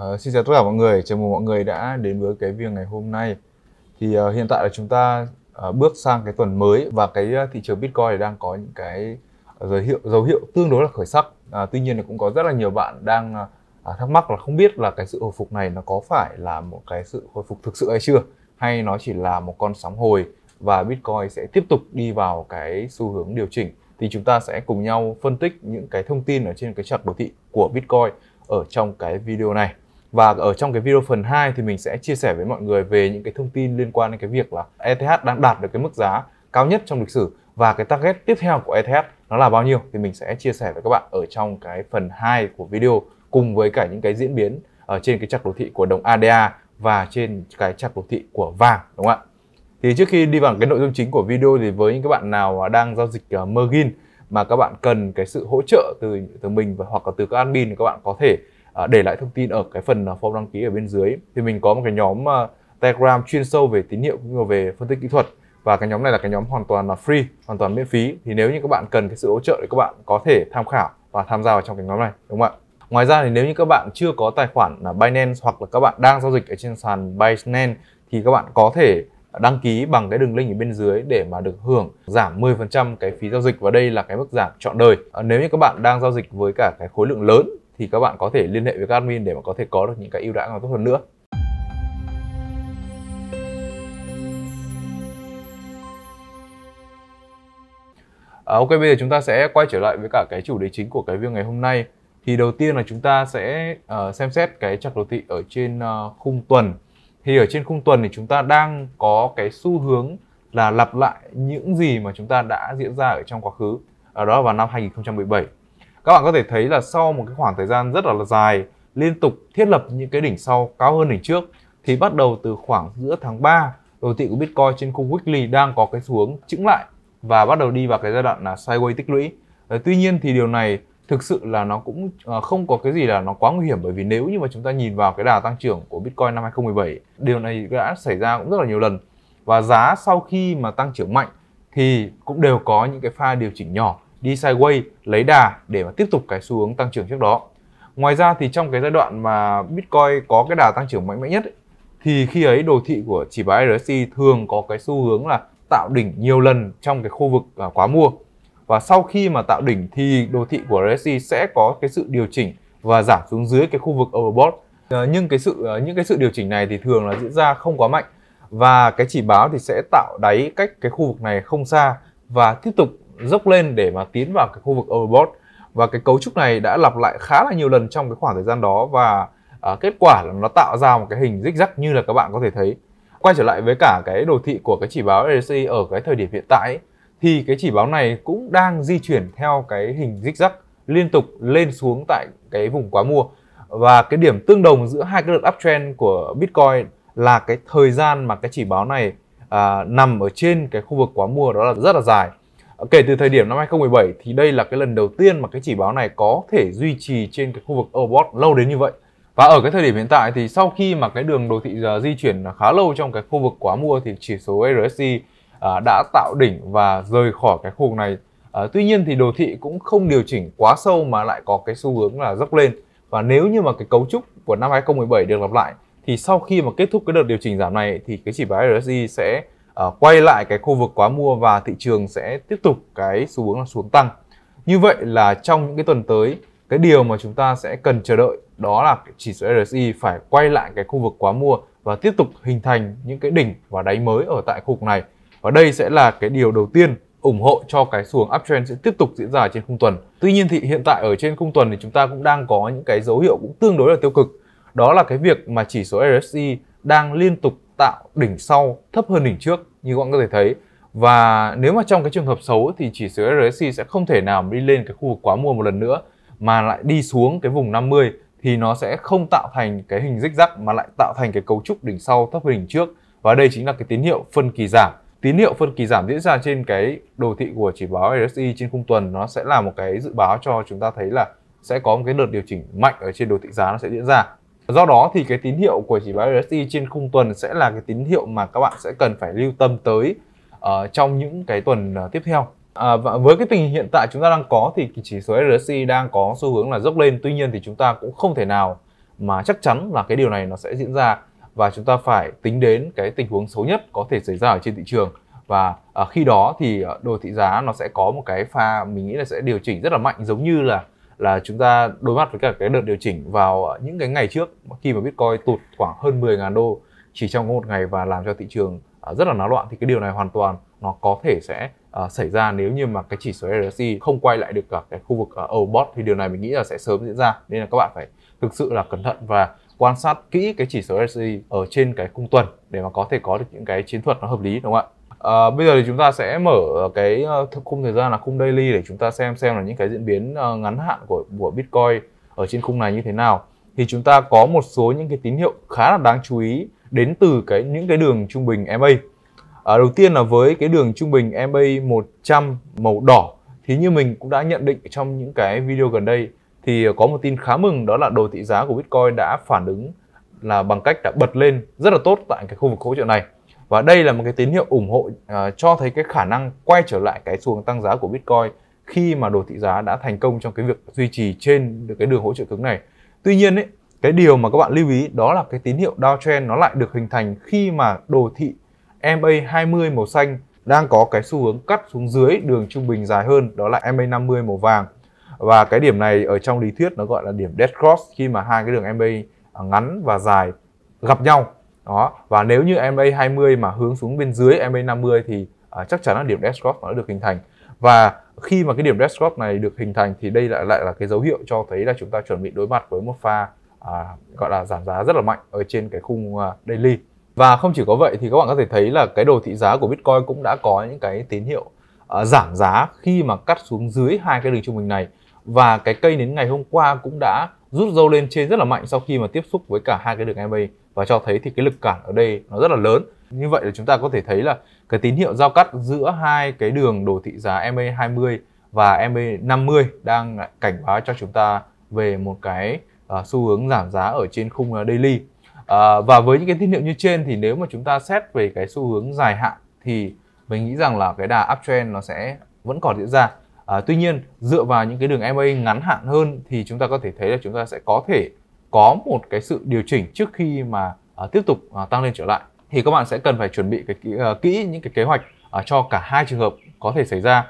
Ờ, xin chào tất cả mọi người, chào mừng mọi người đã đến với cái việc ngày hôm nay. Thì uh, hiện tại là chúng ta uh, bước sang cái tuần mới và cái uh, thị trường Bitcoin đang có những cái dấu hiệu dấu hiệu tương đối là khởi sắc. Uh, tuy nhiên là cũng có rất là nhiều bạn đang uh, thắc mắc là không biết là cái sự hồi phục này nó có phải là một cái sự hồi phục thực sự hay chưa hay nó chỉ là một con sóng hồi và Bitcoin sẽ tiếp tục đi vào cái xu hướng điều chỉnh thì chúng ta sẽ cùng nhau phân tích những cái thông tin ở trên cái chart đồ thị của Bitcoin ở trong cái video này. Và ở trong cái video phần 2 thì mình sẽ chia sẻ với mọi người về những cái thông tin liên quan đến cái việc là ETH đang đạt được cái mức giá cao nhất trong lịch sử và cái target tiếp theo của ETH nó là bao nhiêu thì mình sẽ chia sẻ với các bạn ở trong cái phần 2 của video cùng với cả những cái diễn biến ở trên cái chart đồ thị của đồng ADA và trên cái chart đồ thị của vàng đúng không ạ? Thì trước khi đi vào cái nội dung chính của video thì với những các bạn nào đang giao dịch ờ, margin mà các bạn cần cái sự hỗ trợ từ từ mình và hoặc là từ các admin thì các bạn có thể À, để lại thông tin ở cái phần à, form đăng ký ở bên dưới thì mình có một cái nhóm à, Telegram chuyên sâu về tín hiệu cũng như về phân tích kỹ thuật và cái nhóm này là cái nhóm hoàn toàn là free hoàn toàn miễn phí thì nếu như các bạn cần cái sự hỗ trợ thì các bạn có thể tham khảo và tham gia vào trong cái nhóm này đúng không ạ Ngoài ra thì nếu như các bạn chưa có tài khoản là Binance hoặc là các bạn đang giao dịch ở trên sàn Binance thì các bạn có thể đăng ký bằng cái đường link ở bên dưới để mà được hưởng giảm 10% cái phí giao dịch và đây là cái mức giảm chọn đời. nếu như các bạn đang giao dịch với cả cái khối lượng lớn thì các bạn có thể liên hệ với các admin để mà có thể có được những cái ưu đãi mà tốt hơn nữa À, ok bây giờ chúng ta sẽ quay trở lại với cả cái chủ đề chính của cái video ngày hôm nay thì đầu tiên là chúng ta sẽ uh, xem xét cái chặt đồ thị ở trên uh, khung tuần thì ở trên khung tuần thì chúng ta đang có cái xu hướng là lặp lại những gì mà chúng ta đã diễn ra ở trong quá khứ ở ờ, đó vào năm 2017 các bạn có thể thấy là sau một cái khoảng thời gian rất là dài liên tục thiết lập những cái đỉnh sau cao hơn đỉnh trước thì bắt đầu từ khoảng giữa tháng 3 đồ thị của Bitcoin trên khung weekly đang có cái xu hướng chững lại và bắt đầu đi vào cái giai đoạn là sideways tích lũy. Ờ, tuy nhiên thì điều này thực sự là nó cũng ờ, không có cái gì là nó quá nguy hiểm bởi vì nếu như mà chúng ta nhìn vào cái đà tăng trưởng của Bitcoin năm 2017, điều này đã xảy ra cũng rất là nhiều lần và giá sau khi mà tăng trưởng mạnh thì cũng đều có những cái pha điều chỉnh nhỏ đi sideways lấy đà để mà tiếp tục cái xu hướng tăng trưởng trước đó ngoài ra thì trong cái giai đoạn mà bitcoin có cái đà tăng trưởng mạnh mẽ nhất ấy, thì khi ấy đồ thị của chỉ báo RSI thường có cái xu hướng là tạo đỉnh nhiều lần trong cái khu vực à, quá mua và sau khi mà tạo đỉnh thì đồ thị của RSI sẽ có cái sự điều chỉnh và giảm xuống dưới cái khu vực overbought ờ, nhưng cái sự ờ, những cái sự điều chỉnh này thì thường là diễn ra không quá mạnh và cái chỉ báo thì sẽ tạo đáy cách cái khu vực này không xa và tiếp tục dốc lên để mà tiến vào cái khu vực overbought và cái cấu trúc này đã lặp lại khá là nhiều lần trong cái khoảng thời gian đó và à, kết quả là nó tạo ra một cái hình zigzag như là các bạn có thể thấy quay trở lại với cả cái đồ thị của cái chỉ báo RSI ở cái thời điểm hiện tại ấy, thì cái chỉ báo này cũng đang di chuyển theo cái hình zigzag liên tục lên xuống tại cái vùng quá mua và cái điểm tương đồng giữa hai cái đợt uptrend của Bitcoin là cái thời gian mà cái chỉ báo này à, nằm ở trên cái khu vực quá mua đó là rất là dài Ờ, kể từ thời điểm năm 2017 thì đây là cái lần đầu tiên mà cái chỉ báo này có thể duy trì trên cái khu vực Obot lâu đến như vậy. Và ở cái thời điểm hiện tại thì sau khi mà cái đường đồ thị à, di chuyển khá lâu trong cái khu vực quá mua thì chỉ số RSI à, đã tạo đỉnh và rời khỏi cái khu vực này. Ờ, tuy nhiên thì đồ thị cũng không điều chỉnh quá sâu mà lại có cái xu hướng là dốc lên. Và nếu như mà cái cấu trúc của năm 2017 được lặp lại thì sau khi mà kết thúc cái đợt điều chỉnh giảm này thì cái chỉ báo RSI sẽ Ờ, quay lại cái khu vực quá mua và thị trường sẽ tiếp tục cái xu hướng là xuống tăng như vậy là trong những cái tuần tới cái điều mà chúng ta sẽ cần chờ đợi đó là chỉ số RSI phải quay lại cái khu vực quá mua và tiếp tục hình thành những cái đỉnh và đáy mới ở tại khu vực này và đây sẽ là cái điều đầu tiên ủng hộ cho cái xu hướng uptrend sẽ tiếp tục diễn ra trên khung tuần. Tuy nhiên thì hiện tại ở trên khung tuần thì chúng ta cũng đang có những cái dấu hiệu cũng tương đối là tiêu cực. Đó là cái việc mà chỉ số RSI đang liên tục tạo đỉnh sau thấp hơn đỉnh trước như các bạn có thể thấy và nếu mà trong cái trường hợp xấu thì chỉ số RSI sẽ không thể nào đi lên cái khu vực quá mua một lần nữa mà lại đi xuống cái vùng 50 thì nó sẽ không tạo thành cái hình rích rắc mà lại tạo thành cái cấu trúc đỉnh sau thấp hình trước và đây chính là cái tín hiệu phân kỳ giảm tín hiệu phân kỳ giảm diễn ra trên cái đồ thị của chỉ báo RSI trên khung tuần nó sẽ là một cái dự báo cho chúng ta thấy là sẽ có một cái đợt điều chỉnh mạnh ở trên đồ thị giá nó sẽ diễn ra Do đó thì cái tín hiệu của chỉ báo RSI trên khung tuần sẽ là cái tín hiệu mà các bạn sẽ cần phải lưu tâm tới uh, trong những cái tuần uh, tiếp theo. À, và với cái tình hình hiện tại chúng ta đang có thì chỉ số RSI đang có xu hướng là dốc lên tuy nhiên thì chúng ta cũng không thể nào mà chắc chắn là cái điều này nó sẽ diễn ra và chúng ta phải tính đến cái tình huống xấu nhất có thể xảy ra ở trên thị trường và à, khi đó thì đồ thị giá nó sẽ có một cái pha mình nghĩ là sẽ điều chỉnh rất là mạnh giống như là là chúng ta đối mặt với cả cái đợt điều chỉnh vào những cái ngày trước khi mà Bitcoin tụt khoảng hơn 10 ngàn đô chỉ trong một ngày và làm cho thị trường à, rất là náo loạn thì cái điều này hoàn toàn nó có thể sẽ uh, xảy ra nếu như mà cái chỉ số RSI không quay lại được cả cái khu vực uh, à, overbought thì điều này mình nghĩ là sẽ sớm diễn ra nên là các bạn phải thực sự là cẩn thận và quan sát kỹ cái chỉ số RSI ở trên cái cung tuần để mà có thể có được những cái chiến thuật nó hợp lý đúng không ạ? À, bây giờ thì chúng ta sẽ mở cái ờ, khung thời gian là khung daily để chúng ta xem xem là những cái diễn biến ờ, ngắn hạn của của Bitcoin ở trên khung này như thế nào. Thì chúng ta có một số những cái tín hiệu khá là đáng chú ý đến từ cái những cái đường trung bình MA. À, đầu tiên là với cái đường trung bình MA 100 màu đỏ thì như mình cũng đã nhận định trong những cái video gần đây thì có một tin khá mừng đó là đồ thị giá của Bitcoin đã phản ứng là bằng cách đã bật lên rất là tốt tại cái khu vực hỗ trợ này và đây là một cái tín hiệu ủng hộ uh, cho thấy cái khả năng quay trở lại cái xuồng tăng giá của Bitcoin khi mà đồ thị giá đã thành công trong cái việc duy trì trên được cái đường hỗ trợ cứng này. Tuy nhiên ấy, cái điều mà các bạn lưu ý đó là cái tín hiệu downtrend nó lại được hình thành khi mà đồ thị MA20 màu xanh đang có cái xu hướng cắt xuống dưới đường trung bình dài hơn đó là MA50 màu vàng. Và cái điểm này ở trong lý thuyết nó gọi là điểm dead cross khi mà hai cái đường MA ngắn và dài gặp nhau đó và nếu như MA20 mà hướng xuống bên dưới MA50 thì uh, chắc chắn là điểm death drop nó được hình thành và khi mà cái điểm death drop này được hình thành thì đây lại lại là cái dấu hiệu cho thấy là chúng ta chuẩn bị đối mặt với một pha à, gọi là giảm giá rất là mạnh ở trên cái khung uh, daily và không chỉ có vậy thì các bạn có thể thấy là cái đồ thị giá của Bitcoin cũng đã có những cái tín hiệu uh, giảm giá khi mà cắt xuống dưới hai cái đường trung bình này và cái cây đến ngày hôm qua cũng đã rút dâu lên trên rất là mạnh sau khi mà tiếp xúc với cả hai cái đường MA và cho thấy thì cái lực cản ở đây nó rất là lớn như vậy là chúng ta có thể thấy là cái tín hiệu giao cắt giữa hai cái đường đồ thị giá MA20 và MA50 đang cảnh báo cho chúng ta về một cái uh, xu hướng giảm giá ở trên khung à, daily. Uh, và với những cái tín hiệu như trên thì nếu mà chúng ta xét về cái xu hướng dài hạn thì mình nghĩ rằng là cái đà uptrend nó sẽ vẫn còn diễn ra. Uh, tuy nhiên dựa vào những cái đường MA ngắn hạn hơn thì chúng ta có thể thấy là chúng ta sẽ có thể có một cái sự điều chỉnh trước khi mà uh, tiếp tục uh, tăng lên trở lại thì các bạn sẽ cần phải chuẩn bị cái kỹ, uh, kỹ những cái kế hoạch uh, cho cả hai trường hợp có thể xảy ra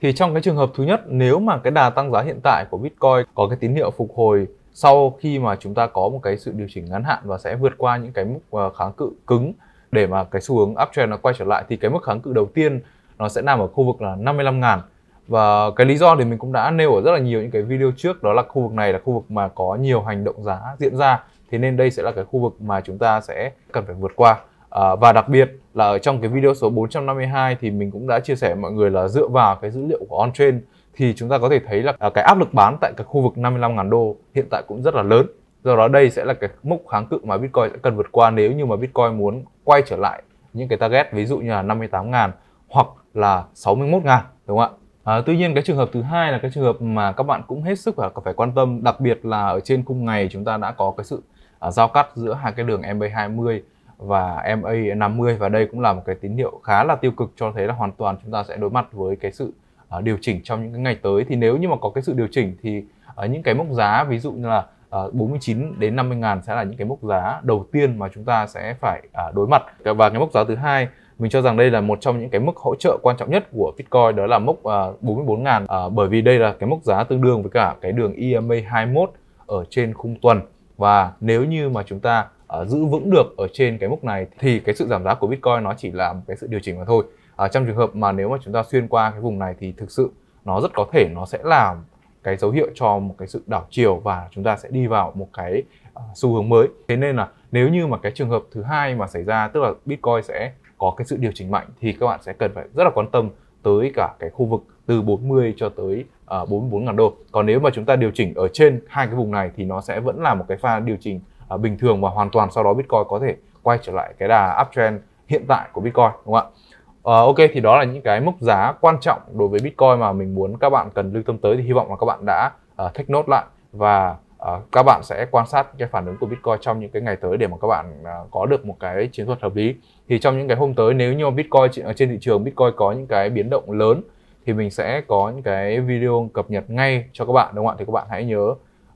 thì trong cái trường hợp thứ nhất nếu mà cái đà tăng giá hiện tại của Bitcoin có cái tín hiệu phục hồi sau khi mà chúng ta có một cái sự điều chỉnh ngắn hạn và sẽ vượt qua những cái mức kháng cự cứng để mà cái xu hướng uptrend nó quay trở lại thì cái mức kháng cự đầu tiên nó sẽ nằm ở khu vực là 55 ngàn và cái lý do thì mình cũng đã nêu ở rất là nhiều những cái video trước đó là khu vực này là khu vực mà có nhiều hành động giá diễn ra thế nên đây sẽ là cái khu vực mà chúng ta sẽ cần phải vượt qua à, và đặc biệt là ở trong cái video số 452 thì mình cũng đã chia sẻ với mọi người là dựa vào cái dữ liệu của on chain thì chúng ta có thể thấy là à, cái áp lực bán tại cái khu vực 55.000 đô hiện tại cũng rất là lớn do đó đây sẽ là cái mốc kháng cự mà Bitcoin sẽ cần vượt qua nếu như mà Bitcoin muốn quay trở lại những cái target ví dụ như là 58.000 hoặc là 61.000 đúng không ạ À, tuy nhiên cái trường hợp thứ hai là cái trường hợp mà các bạn cũng hết sức là phải quan tâm đặc biệt là ở trên khung ngày chúng ta đã có cái sự à, giao cắt giữa hai cái đường MA20 và MA50 và đây cũng là một cái tín hiệu khá là tiêu cực cho thấy là hoàn toàn chúng ta sẽ đối mặt với cái sự à, điều chỉnh trong những cái ngày tới thì nếu như mà có cái sự điều chỉnh thì à, những cái mốc giá ví dụ như là à, 49 đến 50 ngàn sẽ là những cái mốc giá đầu tiên mà chúng ta sẽ phải à, đối mặt và cái mốc giá thứ hai mình cho rằng đây là một trong những cái mức hỗ trợ quan trọng nhất của Bitcoin đó là mốc uh, à, 44.000 à, bởi vì đây là cái mốc giá tương đương với cả cái đường EMA 21 ở trên khung tuần và nếu như mà chúng ta uh, giữ vững được ở trên cái mức này thì cái sự giảm giá của Bitcoin nó chỉ là một cái sự điều chỉnh mà thôi. À, trong trường hợp mà nếu mà chúng ta xuyên qua cái vùng này thì thực sự nó rất có thể nó sẽ là cái dấu hiệu cho một cái sự đảo chiều và chúng ta sẽ đi vào một cái uh, xu hướng mới thế nên là nếu như mà cái trường hợp thứ hai mà xảy ra tức là bitcoin sẽ có cái sự điều chỉnh mạnh thì các bạn sẽ cần phải rất là quan tâm tới cả cái khu vực từ 40 cho tới uh, à, 44 ngàn đô. Còn nếu mà chúng ta điều chỉnh ở trên hai cái vùng này thì nó sẽ vẫn là một cái pha điều chỉnh uh, bình thường và hoàn toàn sau đó Bitcoin có thể quay trở lại cái đà uptrend hiện tại của Bitcoin đúng không ạ? Uh, ok thì đó là những cái mức giá quan trọng đối với Bitcoin mà mình muốn các bạn cần lưu tâm tới thì hy vọng là các bạn đã uh, take note lại và Ờ, các bạn sẽ quan sát cái phản ứng của Bitcoin trong những cái ngày tới để mà các bạn à, có được một cái chiến thuật hợp lý. Thì trong những cái hôm tới nếu như Bitcoin trên thị trường Bitcoin có những cái biến động lớn thì mình sẽ có những cái video cập nhật ngay cho các bạn đúng không ạ? Thì các bạn hãy nhớ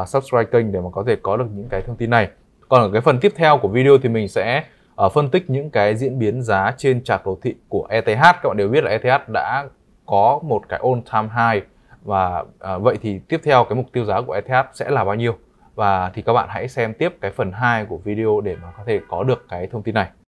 uh, subscribe kênh để mà có thể có được những cái thông tin này. Còn ở cái phần tiếp theo của video thì mình sẽ uh, phân tích những cái diễn biến giá trên chart đồ thị của ETH. Các bạn đều biết là ETH đã có một cái all time high và à, vậy thì tiếp theo cái mục tiêu giá của ETH sẽ là bao nhiêu và thì các bạn hãy xem tiếp cái phần 2 của video để mà có thể có được cái thông tin này